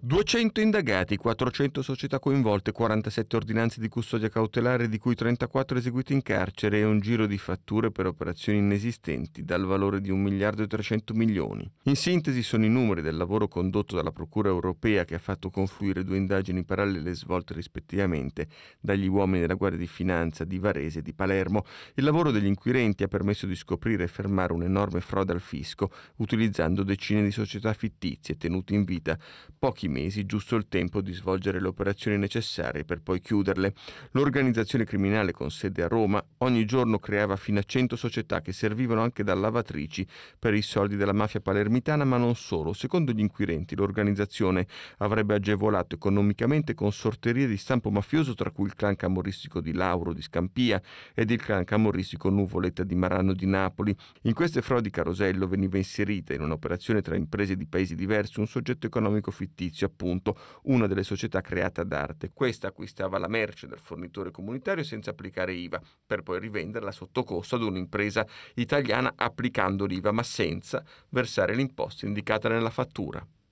200 indagati, 400 società coinvolte, 47 ordinanze di custodia cautelare, di cui 34 eseguite in carcere e un giro di fatture per operazioni inesistenti dal valore di 1 miliardo e 300 milioni. In sintesi sono i numeri del lavoro condotto dalla Procura europea che ha fatto confluire due indagini parallele svolte rispettivamente dagli uomini della Guardia di Finanza di Varese e di Palermo. Il lavoro degli inquirenti ha permesso di scoprire e fermare un'enorme frode al fisco utilizzando decine di società fittizie tenute in vita pochi mesi giusto il tempo di svolgere le operazioni necessarie per poi chiuderle. L'organizzazione criminale con sede a Roma ogni giorno creava fino a 100 società che servivano anche da lavatrici per i soldi della mafia palermitana, ma non solo. Secondo gli inquirenti l'organizzazione avrebbe agevolato economicamente con sorterie di stampo mafioso tra cui il clan camorristico di Lauro di Scampia ed il clan camorristico Nuvoletta di Marano di Napoli. In queste frodi Carosello veniva inserita in un'operazione tra imprese di paesi diversi un soggetto economico fittizio servizio appunto una delle società create ad arte. Questa acquistava la merce dal fornitore comunitario senza applicare IVA, per poi rivenderla sotto costo ad un'impresa italiana applicando l'IVA ma senza versare l'imposta indicata nella fattura.